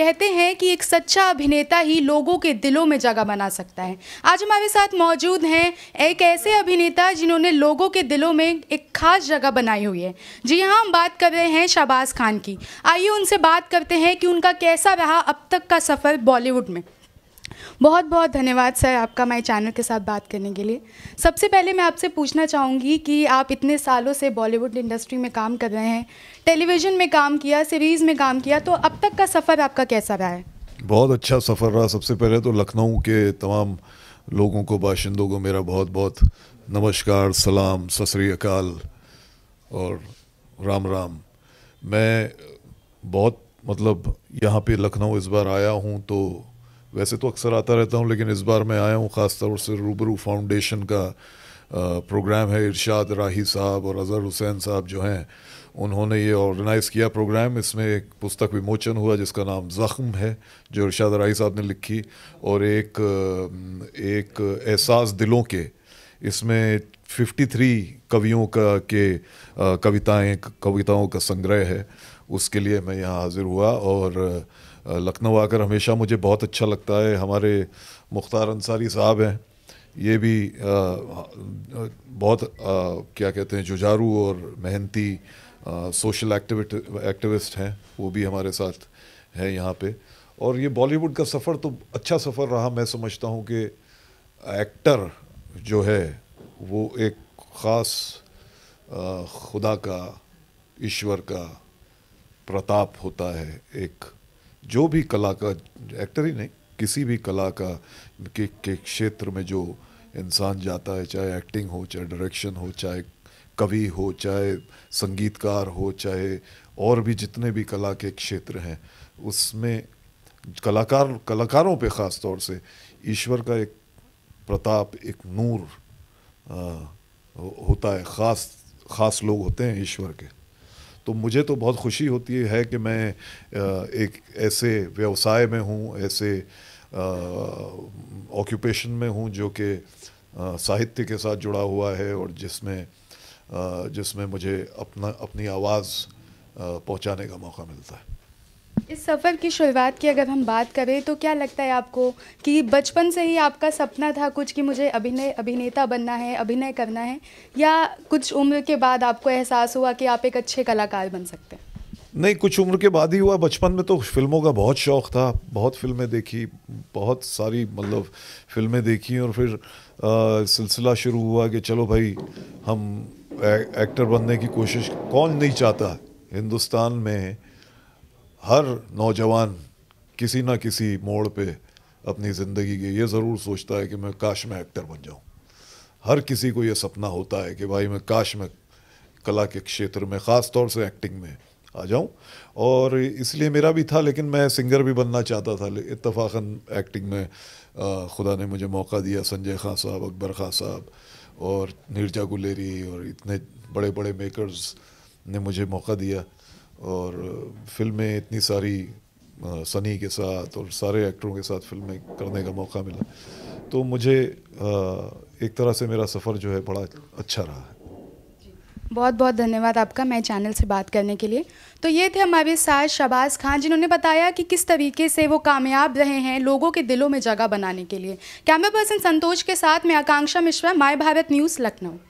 कहते हैं कि एक सच्चा अभिनेता ही लोगों के दिलों में जगह बना सकता है आज हमारे साथ मौजूद हैं एक ऐसे अभिनेता जिन्होंने लोगों के दिलों में एक खास जगह बनाई हुई है जी हाँ हम बात कर रहे हैं शहबाज खान की आइए उनसे बात करते हैं कि उनका कैसा रहा अब तक का सफ़र बॉलीवुड में बहुत बहुत धन्यवाद सर आपका माई चैनल के साथ बात करने के लिए सबसे पहले मैं आपसे पूछना चाहूँगी कि आप इतने सालों से बॉलीवुड इंडस्ट्री में काम कर रहे हैं टेलीविज़न में काम किया सीरीज़ में काम किया तो अब तक का सफ़र आपका कैसा रहा है बहुत अच्छा सफ़र रहा सबसे पहले तो लखनऊ के तमाम लोगों को बाशिंदों को मेरा बहुत बहुत नमस्कार सलाम सतरीकाल और राम राम मैं बहुत मतलब यहाँ पे लखनऊ इस बार आया हूँ तो वैसे तो अक्सर आता रहता हूँ लेकिन इस बार मैं आया हूँ ख़ास तौर से रूबरू फाउंडेशन का प्रोग्राम है इरशाद राही साहब और अज़हर हुसैन साहब जो हैं उन्होंने ये ऑर्गेनाइज़ किया प्रोग्राम इसमें एक पुस्तक विमोचन हुआ जिसका नाम ज़ख्म है जो इरशाद राही साहब ने लिखी और एक एक एहसास दिलों के इसमें 53 कवियों का के कविताएं कविताओं का संग्रह है उसके लिए मैं यहाँ हाज़िर हुआ और लखनऊ आकर हमेशा मुझे बहुत अच्छा लगता है हमारे मुख्तार अंसारी साहब हैं ये भी आ, बहुत आ, क्या कहते हैं जुझारू और मेहनती सोशल एक्टिविट एक्टिविस्ट हैं वो भी हमारे साथ हैं यहाँ पे और ये बॉलीवुड का सफ़र तो अच्छा सफ़र रहा मैं समझता हूँ कि एक्टर जो है वो एक ख़ास खुदा का ईश्वर का प्रताप होता है एक जो भी कला का एक्टर ही नहीं किसी भी कला का के, के क्षेत्र में जो इंसान जाता है चाहे एक्टिंग हो चाहे डायरेक्शन हो चाहे कवि हो चाहे संगीतकार हो चाहे और भी जितने भी कला के क्षेत्र हैं उसमें कलाकार कलाकारों पे ख़ास तौर से ईश्वर का एक प्रताप एक नूर आ, होता है ख़ास ख़ास लोग होते हैं ईश्वर के तो मुझे तो बहुत खुशी होती है कि मैं एक ऐसे व्यवसाय में हूँ ऐसे ऑक्यूपेशन में हूँ जो कि साहित्य के साथ जुड़ा हुआ है और जिसमें जिसमें मुझे अपना अपनी आवाज़ पहुँचाने का मौका मिलता है इस सफ़र की शुरुआत की अगर हम बात करें तो क्या लगता है आपको कि बचपन से ही आपका सपना था कुछ कि मुझे अभिनय अभिनेता बनना है अभिनय करना है या कुछ उम्र के बाद आपको एहसास हुआ कि आप एक अच्छे कलाकार बन सकते हैं नहीं कुछ उम्र के बाद ही हुआ बचपन में तो फिल्मों का बहुत शौक़ था बहुत फिल्में देखी बहुत सारी मतलब फिल्में देखी और फिर सिलसिला शुरू हुआ कि चलो भाई हम ए, एक्टर बनने की कोशिश कौन नहीं चाहता हिंदुस्तान में हर नौजवान किसी ना किसी मोड़ पे अपनी ज़िंदगी के ये ज़रूर सोचता है कि मैं काश मैं एक्टर बन जाऊँ हर किसी को ये सपना होता है कि भाई मैं काश मैं कला के क्षेत्र में ख़ास तौर से एक्टिंग में आ जाऊँ और इसलिए मेरा भी था लेकिन मैं सिंगर भी बनना चाहता था इतफ़ाक़न एक्टिंग में खुदा ने मुझे मौका दिया संजय खान साहब अकबर खान साहब और नीरजा गुलेरी और इतने बड़े बड़े मेकर्स ने मुझे मौका दिया और फिल्में इतनी सारी सनी के साथ और सारे एक्टरों के साथ फिल्में करने का मौका मिला तो मुझे एक तरह से मेरा सफ़र जो है बड़ा अच्छा रहा है बहुत बहुत धन्यवाद आपका मैं चैनल से बात करने के लिए तो ये थे हमारे साथ शबाज खान जिन्होंने बताया कि किस तरीके से वो कामयाब रहे हैं लोगों के दिलों में जगह बनाने के लिए कैमरा पर्सन संतोष के साथ मैं आकांक्षा मिश्रा माय भारत न्यूज़ लखनऊ